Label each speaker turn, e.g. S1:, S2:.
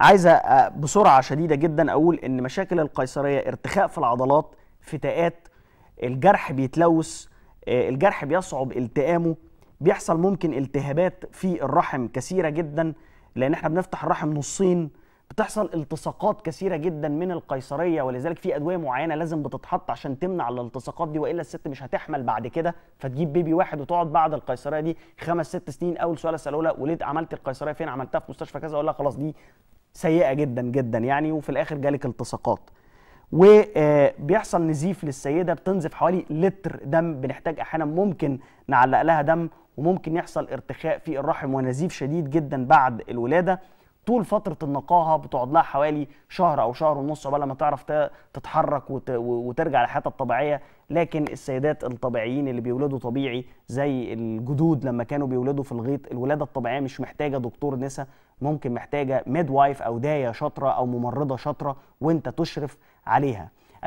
S1: عايزه بسرعه شديده جدا اقول ان مشاكل القيصريه ارتخاء في العضلات فتاءات الجرح بيتلوث آه، الجرح بيصعب التئامه بيحصل ممكن التهابات في الرحم كثيره جدا لان احنا بنفتح الرحم نصين بتحصل التصاقات كثيره جدا من القيصريه ولذلك في ادويه معينه لازم بتتحط عشان تمنع الالتصاقات دي والا الست مش هتحمل بعد كده فتجيب بيبي واحد وتقعد بعد القيصريه دي خمس ست سنين اول سؤال اساله لها ولد عملت القيصريه فين عملتها في مستشفى كذا اقول لها خلاص دي سيئه جدا جدا يعني وفي الاخر جالك التصاقات وبيحصل نزيف للسيده بتنزف حوالي لتر دم بنحتاج احيانا ممكن نعلق لها دم وممكن يحصل ارتخاء في الرحم ونزيف شديد جدا بعد الولاده طول فتره النقاهه بتقعد لها حوالي شهر او شهر ونص عقبال ما تعرف تتحرك وترجع لحياتها الطبيعيه لكن السيدات الطبيعيين اللي بيولدوا طبيعي زي الجدود لما كانوا بيولدوا في الغيط الولاده الطبيعيه مش محتاجه دكتور نسا، ممكن محتاجه ميد وايف او دايه شاطره او ممرضه شاطره وانت تشرف عليها